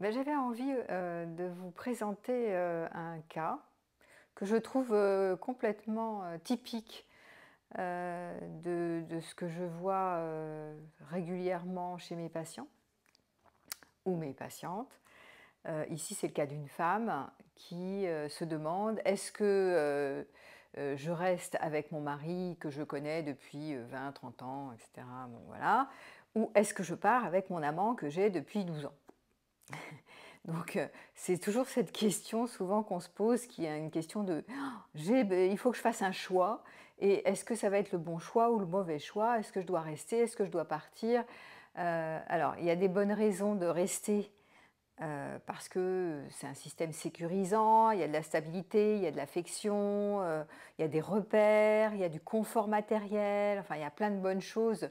Ben, j'avais envie euh, de vous présenter euh, un cas que je trouve euh, complètement typique de, ce que je vois régulièrement chez mes patients ou mes patientes. ici, c'est le cas d'une femme qui se demande est-ce que je reste avec mon mari que je connais depuis 20, 30 ans, etc. voilà. Ou est-ce que je pars avec mon amant que j'ai depuis 12 ans Donc, euh, c'est toujours cette question souvent qu'on se pose, qui est une question de ben, il faut que je fasse un choix, et est-ce que ça va être le bon choix ou le mauvais choix Est-ce que je dois rester Est-ce que je dois partir euh, Alors, il y a des bonnes raisons de rester, euh, parce que c'est un système sécurisant, il y a de la stabilité, il y a de l'affection, il y a des repères, il y a du confort matériel, enfin, il y a plein de bonnes choses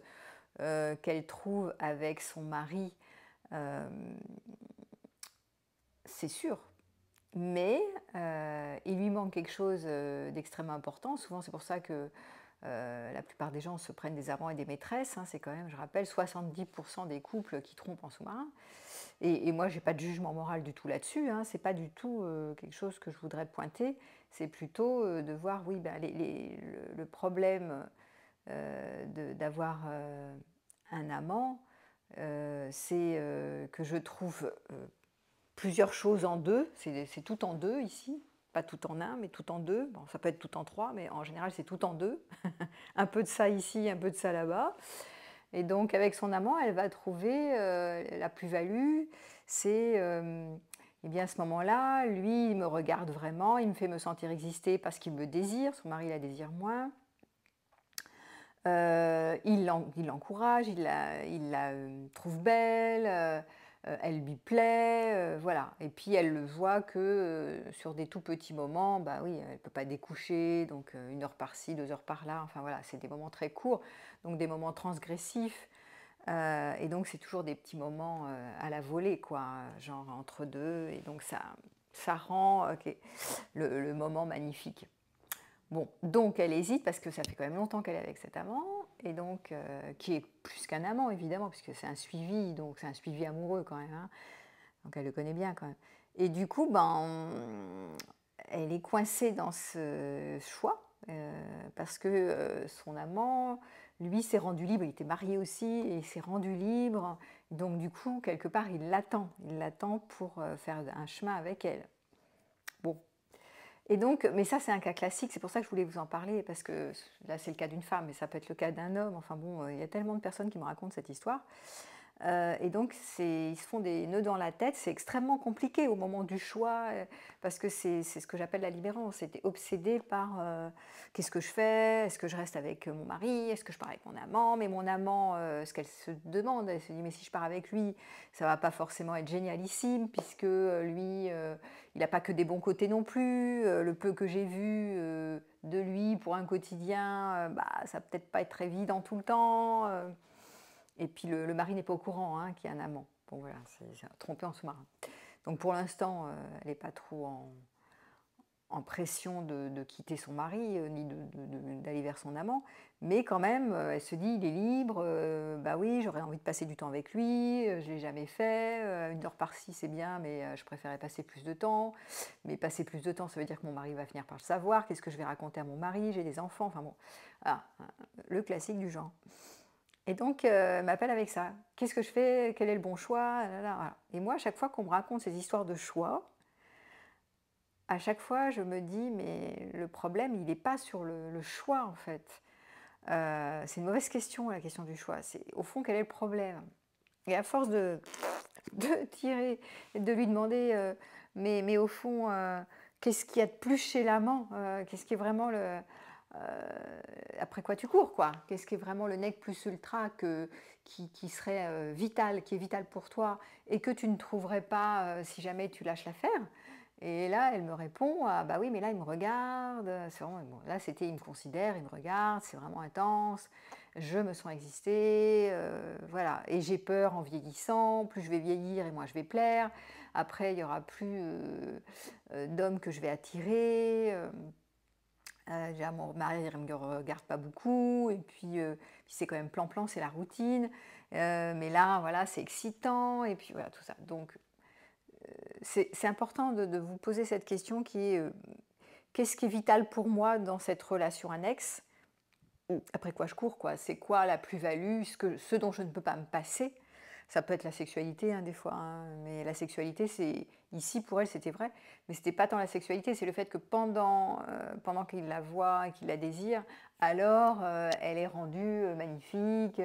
qu'elle trouve avec son mari c'est sûr. Mais euh, il lui manque quelque chose euh, d'extrêmement important. Souvent, c'est pour ça que euh, la plupart des gens se prennent des amants et des maîtresses. Hein. c'est quand même, je rappelle, 70% des couples qui trompent en sous-marin. Et, moi, je n'ai pas de jugement moral du tout là-dessus. Ce hein. c'est pas du tout quelque chose que je voudrais pointer. C'est plutôt de voir, oui, ben, le, le, problème d'avoir un amant, c'est que je trouve plusieurs choses en deux. C'est tout en deux ici. Pas tout en un, mais tout en deux. Bon, ça peut être tout en trois, mais en général, c'est tout en deux. un peu de ça ici, un peu de ça là-bas. Et donc, avec son amant, elle va trouver euh, la plus-value. C'est, euh, eh bien, à ce moment-là, lui, il me regarde vraiment, il me fait me sentir exister parce qu'il me désire. Son mari la désire moins. Euh, il l'encourage, il, il, la trouve belle euh, elle lui plaît, euh, voilà. Et puis elle le voit que euh, sur des tout petits moments, bah oui, elle ne peut pas découcher, donc une heure par-ci, deux heures par-là, enfin voilà, c'est des moments très courts, donc des moments transgressifs. et donc c'est toujours des petits moments à la volée, quoi, genre entre deux. Et donc ça, ça rend le, le, moment magnifique. Bon, donc elle hésite parce que ça fait quand même longtemps qu'elle est avec cet amant et donc euh, qui est plus qu'un amant évidemment, puisque c'est un suivi, donc c'est un suivi amoureux quand même. Hein. Donc elle le connaît bien quand même. Et du coup, ben, elle est coincée dans ce choix euh, parce que euh, son amant, lui, s'est rendu libre. Il était marié aussi et s'est rendu libre. Donc du coup, quelque part, il l'attend. Il l'attend pour faire un chemin avec elle. Et donc, mais ça c'est un cas classique, c'est pour ça que je voulais vous en parler, parce que là c'est le cas d'une femme, mais ça peut être le cas d'un homme, enfin bon, euh, il y a tellement de personnes qui me racontent cette histoire. Euh, et donc, ils se font des nœuds dans la tête. C'est extrêmement compliqué au moment du choix, euh, parce que c'est ce que j'appelle la libérance. C'était obsédé par euh, qu'est-ce que je fais Est-ce que je reste avec mon mari Est-ce que je pars avec mon amant Mais mon amant, ce qu'elle se demande, elle se dit mais si je pars avec lui, ça va pas forcément être génialissime, puisque lui, il n'a pas que des bons côtés non plus. le peu que j'ai vu de lui pour un quotidien, bah, ça peut-être pas être en tout le temps. Et puis le, mari n'est pas au courant hein, qu'il y a un amant. Bon voilà, c'est trompé en sous-marin. Donc pour l'instant, euh, elle n'est pas trop en, pression de, quitter son mari, euh, ni d'aller vers son amant. Mais quand même, euh, elle se dit, il est libre, bah oui, j'aurais envie de passer du temps avec lui, je ne l'ai jamais fait, une heure par-ci c'est bien, mais je préférais passer plus de temps. Mais passer plus de temps, ça veut dire que mon mari va finir par le savoir, qu'est-ce que je vais raconter à mon mari, j'ai des enfants, enfin bon, ah, le classique du genre. Et donc, euh, elle m'appelle avec ça. Qu'est-ce que je fais Quel est le bon choix Et moi, à chaque fois qu'on me raconte ces histoires de choix, à chaque fois, je me dis, mais le problème, il n'est pas sur le, choix, en fait. Euh, c'est une mauvaise question, la question du choix. C'est au fond, quel est le problème Et à force de, tirer, de lui demander, euh, mais, mais, au fond, qu'est-ce qu'il y a de plus chez l'amant Qu'est-ce qui est vraiment le, euh, après quoi tu cours quoi Qu'est-ce qui est vraiment le nec plus ultra que, qui, serait euh, vital, qui est vital pour toi et que tu ne trouverais pas euh, si jamais tu lâches l'affaire Et là, elle me répond ah bah oui, mais là il me regarde. là c'était il me considère, il me regarde, c'est vraiment intense. Je me sens exister, voilà. Et j'ai peur en vieillissant. Plus je vais vieillir et moins je vais plaire. Après il n'y aura plus d'hommes que je vais attirer déjà euh, mon mari ne me regarde pas beaucoup, et euh, puis, c'est quand même plan-plan, c'est la routine. Euh, mais là, voilà, c'est excitant, et puis voilà, tout ça. Donc, c'est important de, vous poser cette question qui est qu'est-ce qui est vital pour moi dans cette relation annexe Après quoi je cours, quoi C'est quoi la plus-value, ce, ce, dont je ne peux pas me passer ça peut être la sexualité, hein, des fois, hein, mais la sexualité, c'est ici pour elle, c'était vrai, mais c'était pas tant la sexualité, c'est le fait que pendant, euh, pendant qu'il la voit qu'il la désire, alors euh, elle est rendue euh, magnifique.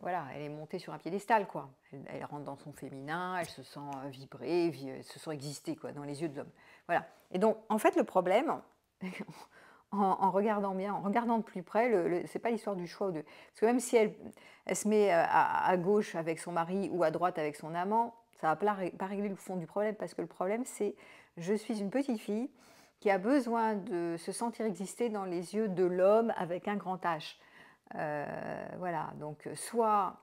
voilà, elle est montée sur un piédestal, quoi. Elle, rentre dans son féminin, elle se sent vibrée, elle se sent exister, quoi, dans les yeux de l'homme. Voilà. Et donc, en fait, le problème, en, regardant bien, en regardant de plus près, ce n'est pas l'histoire du choix. De, parce que même si elle, se met euh, à, gauche avec son mari ou à droite avec son amant, ça ne va pas régler le fond du problème, parce que le problème, c'est je suis une petite fille qui a besoin de se sentir exister dans les yeux de l'homme avec un grand H. Euh, voilà, donc euh, soit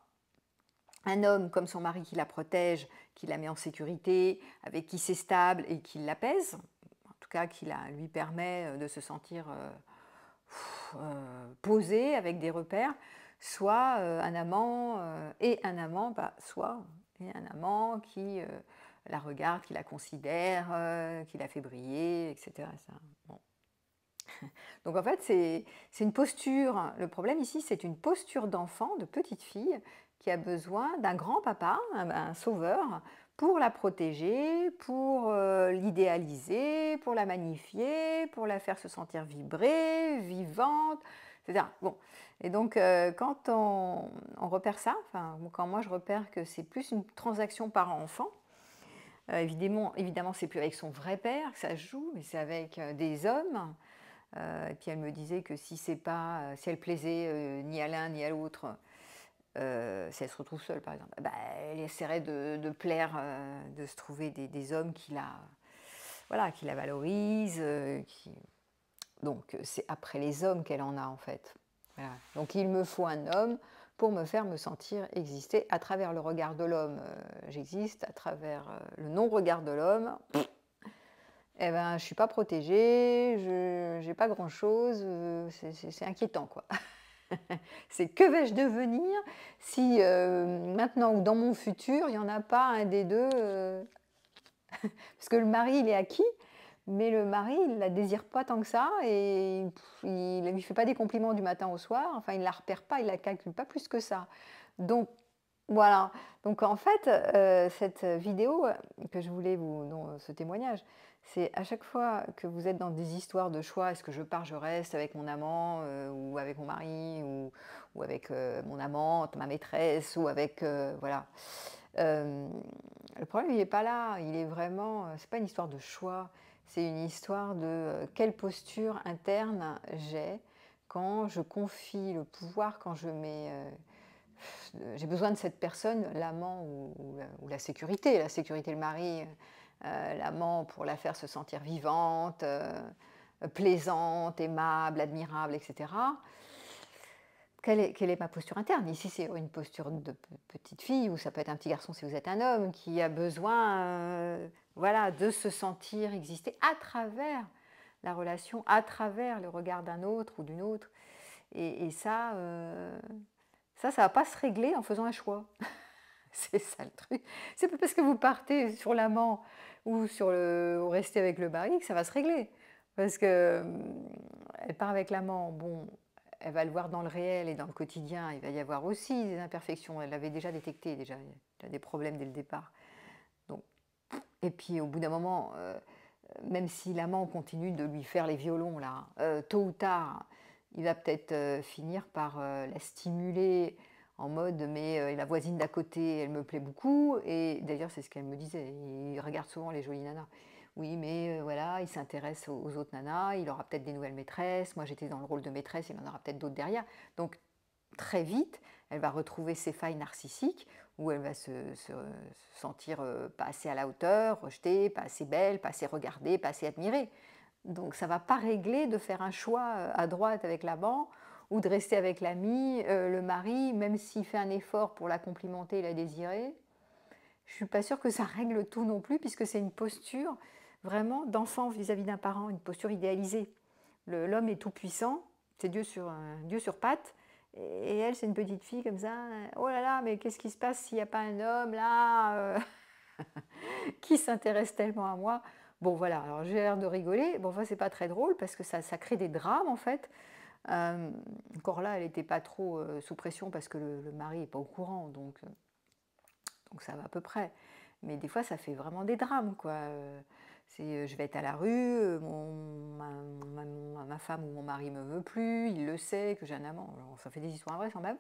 un homme comme son mari qui la protège, qui la met en sécurité, avec qui c'est stable et qui l'apaise, cas qui lui permet euh, de se sentir euh, euh, posé avec des repères, soit un amant et un amant, bah, soit et un amant qui la regarde, qui la considère, qui la fait briller, etc. Donc en fait, c'est une posture. Le problème ici, c'est une posture d'enfant, de petite fille, qui a besoin d'un grand papa, un sauveur, pour la protéger, pour euh, l'idéaliser, pour la magnifier, pour la faire se sentir vibrer, vivante, etc. Bon. Et donc, euh, quand on, repère ça, quand moi je repère que c'est plus une transaction par enfant, euh, évidemment, évidemment c'est plus avec son vrai père que ça se joue, mais c'est avec des hommes. et puis elle me disait que si c'est pas, si elle plaisait ni à l'un ni à l'autre, euh, si elle se retrouve seule, par exemple, bah, elle essaierait de, plaire, euh, de se trouver des, hommes qui la, voilà, qui la valorisent. Euh, donc, c'est après les hommes qu'elle en a, en fait. Donc, il me faut un homme pour me faire me sentir exister à travers le regard de l'homme. J'existe à travers le non-regard de l'homme. Eh ben, je ne suis pas protégée, je n'ai pas grand-chose, c'est inquiétant, quoi. c'est que vais-je devenir si euh, maintenant ou dans mon futur, il n'y en a pas un des deux euh, Parce que le mari, il est acquis, mais le mari, il ne la désire pas tant que ça et il ne lui fait pas des compliments du matin au soir. Enfin, il ne la repère pas, il ne la calcule pas plus que ça. Donc, voilà. Donc en fait, euh, cette vidéo euh, que je voulais vous, donner euh, ce témoignage, c'est à chaque fois que vous êtes dans des histoires de choix, est-ce que je pars, je reste avec mon amant ou avec mon mari ou, avec mon amante, ma maîtresse ou avec voilà. le problème il n'est pas là, il est vraiment, c'est pas une histoire de choix, c'est une histoire de quelle posture interne j'ai quand je confie le pouvoir, quand je mets euh, j'ai besoin de cette personne, l'amant ou, la sécurité, la sécurité le mari, euh, l'amant pour la faire se sentir vivante, euh, plaisante, aimable, admirable, etc. Quelle est, ma posture interne Ici, c'est une posture de petite fille, ou ça peut être un petit garçon si vous êtes un homme, qui a besoin voilà, de se sentir exister à travers la relation, à travers le regard d'un autre ou d'une autre. Et, et ça, ça, ça va pas se régler en faisant un choix. c'est ça le truc. C'est pas parce que vous partez sur l'amant ou sur le ou restez avec le mari que ça va se régler. Parce que hum, elle part avec l'amant, bon, elle va le voir dans le réel et dans le quotidien, il va y avoir aussi des imperfections. Elle l'avait déjà détecté, déjà, il y a des problèmes dès le départ. Donc, et puis au bout d'un moment, euh, même si l'amant continue de lui faire les violons, là, euh, tôt ou tard, il va peut-être euh, finir par euh, la stimuler en mode mais euh, la voisine d'à côté, elle me plaît beaucoup. Et d'ailleurs, c'est ce qu'elle me disait. Il regarde souvent les jolies nanas. Oui, mais voilà, il s'intéresse aux, autres nanas, il aura peut-être des nouvelles maîtresses. Moi, j'étais dans le rôle de maîtresse, il en aura peut-être d'autres derrière. Donc, très vite, elle va retrouver ses failles narcissiques où elle va se, sentir pas assez à la hauteur, rejetée, pas assez belle, pas assez regardée, pas assez admirée. Donc ça ne va pas régler de faire un choix euh, à droite avec l'avant ou de rester avec l'ami, euh, le mari, même s'il fait un effort pour la complimenter et la désirer. Je ne suis pas sûre que ça règle tout non plus, puisque c'est une posture vraiment d'enfant vis-à-vis d'un parent, une posture idéalisée. L'homme est tout puissant, c'est Dieu sur, euh, Dieu sur pattes, et elle, c'est une petite fille comme ça. Oh là là, mais qu'est-ce qui se passe s'il n'y a pas un homme là Qui s'intéresse tellement à moi Bon, voilà, alors j'ai l'air de rigoler. Bon, enfin, c'est pas très drôle parce que ça, crée des drames en fait. Euh, encore là, elle n'était pas trop euh, sous pression parce que le, mari n'est pas au courant, donc, euh, donc ça va à peu près. Mais des fois, ça fait vraiment des drames, quoi. C'est, je vais être à la rue, mon, ma, femme ou mon mari me veut plus, il le sait que j'ai un amant. ça fait des histoires même.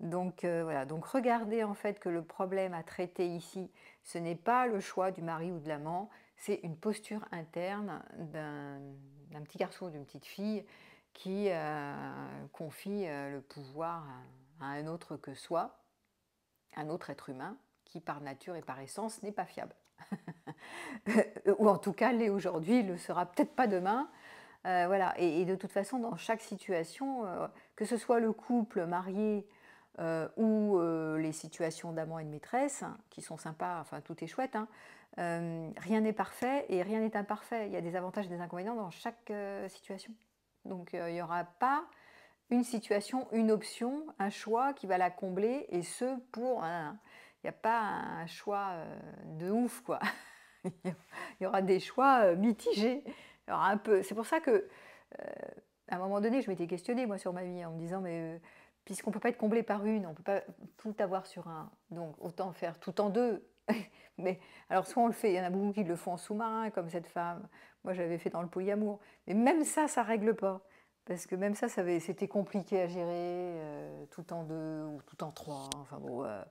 Donc voilà. Donc regardez en fait que le problème à traiter ici, ce n'est pas le choix du mari ou de l'amant, c'est une posture interne d'un petit garçon ou d'une petite fille qui euh, confie euh, le pouvoir à, un autre que soi, un autre être humain, qui par nature et par essence n'est pas fiable. ou en tout cas l'est aujourd'hui, le sera peut-être pas demain. Euh, voilà. Et, de toute façon, dans chaque situation, que ce soit le couple marié ou les situations d'amant et de maîtresse, hein, qui sont sympas, enfin tout est chouette, hein, euh, rien n'est parfait et rien n'est imparfait. Il y a des avantages et des inconvénients dans chaque euh, situation. Donc euh, il n'y aura pas une situation, une option, un choix qui va la combler et ce pour... Un... Il n'y a pas un choix de ouf, quoi. il y aura des choix mitigés. un peu... C'est pour ça que... à un moment donné, je m'étais questionnée, moi, sur ma vie, en me disant, mais puisqu'on ne peut pas être comblé par une, on ne peut pas tout avoir sur un, donc autant faire tout en deux, mais alors soit on le fait, il y en a beaucoup qui le font en sous-marin, comme cette femme. Moi, j'avais fait dans le polyamour. Mais même ça, ça règle pas. Parce que même ça, c'était compliqué à gérer, euh, tout en deux ou tout en trois. Enfin bon, euh,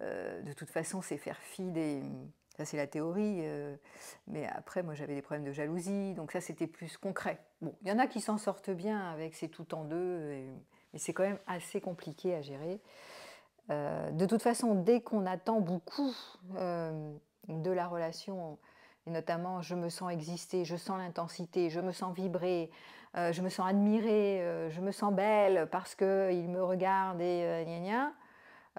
euh, de toute façon, c'est faire fi des. Ça, c'est la théorie. mais après, moi, j'avais des problèmes de jalousie. Donc ça, c'était plus concret. Bon, il y en a qui s'en sortent bien avec ces tout en deux. mais c'est quand même assez compliqué à gérer. Euh, de toute façon, dès qu'on attend beaucoup euh, de la relation, et notamment je me sens exister, je sens l'intensité, je me sens vibrer, euh, je me sens admirée, je me sens belle parce qu'il me regarde et gna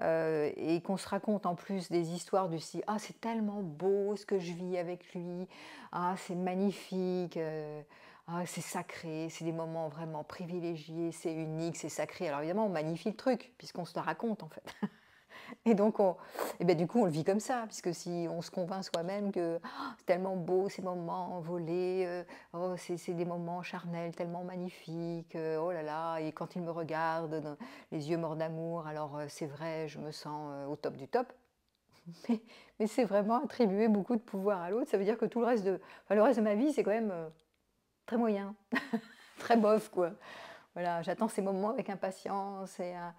gna, et qu'on se raconte en plus des histoires du si ah c'est tellement beau ce que je vis avec lui ah c'est magnifique ah, c'est sacré, c'est des moments vraiment privilégiés, c'est unique, c'est sacré. Alors évidemment, on magnifie le truc, puisqu'on se le raconte en fait. Et donc, et bien, du coup, on le vit comme ça, puisque si on se convainc soi-même que oh, c'est tellement beau ces moments envolés, euh, oh, c'est des moments charnels tellement magnifiques, euh, oh là là, et quand il me regarde, les yeux morts d'amour, alors euh, c'est vrai, je me sens au top du top. Mais, c'est vraiment attribuer beaucoup de pouvoir à l'autre, ça veut dire que tout le reste de, le reste de ma vie, c'est quand même très moyen, très bof quoi. Voilà, j'attends ces moments avec impatience et euh,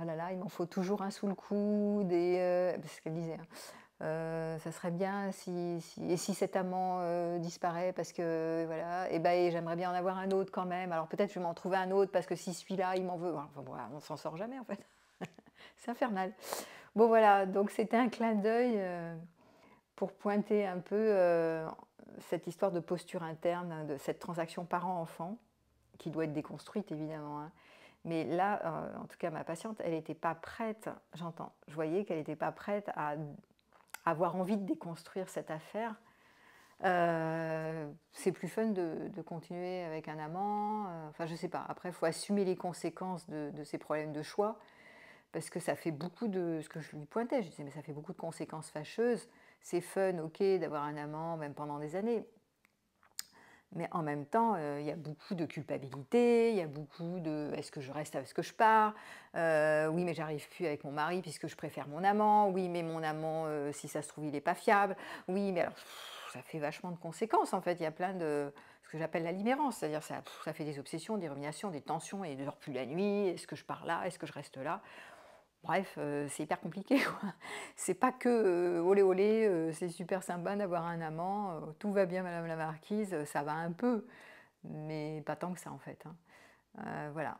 oh là il m'en faut toujours un sous le coude et c'est euh, ce qu'elle disait. Hein, euh, ça serait bien si, et si cet amant disparaît parce que voilà eh ben, et ben j'aimerais bien en avoir un autre quand même alors peut-être je vais m'en trouver un autre parce que si celui-là il m'en veut on s'en sort jamais en fait c'est infernal bon voilà donc c'était un clin d'œil pour pointer un peu cette histoire de posture interne, hein, de cette transaction parent-enfant, qui doit être déconstruite évidemment. Hein. Mais là, euh, en tout cas, ma patiente, elle n'était pas prête, j'entends, je voyais qu'elle n'était pas prête à avoir envie de déconstruire cette affaire. Euh, c'est plus fun de, continuer avec un amant. Euh, enfin, je ne sais pas. Après, il faut assumer les conséquences de, de, ces problèmes de choix. Parce que ça fait beaucoup de. Ce que je lui pointais, je disais, mais ça fait beaucoup de conséquences fâcheuses c'est fun, ok, d'avoir un amant, même pendant des années. Mais en même temps, euh, il y a beaucoup de culpabilité, il y a beaucoup de est-ce que je reste, est-ce que je pars euh, Oui, mais j'arrive plus avec mon mari puisque je préfère mon amant. Oui, mais mon amant, euh, si ça se trouve, il n'est pas fiable. Oui, mais alors ça fait vachement de conséquences en fait. Il y a plein de ce que j'appelle la libérance, c'est-à-dire ça, ça fait des obsessions, des ruminations, des tensions et ne dors plus la nuit. Est-ce que je pars là Est-ce que je reste là Bref, euh, c'est hyper compliqué. C'est pas que euh, olé olé, euh, c'est super sympa d'avoir un amant, tout va bien, madame la marquise, ça va un peu, mais pas tant que ça en fait. Hein. voilà.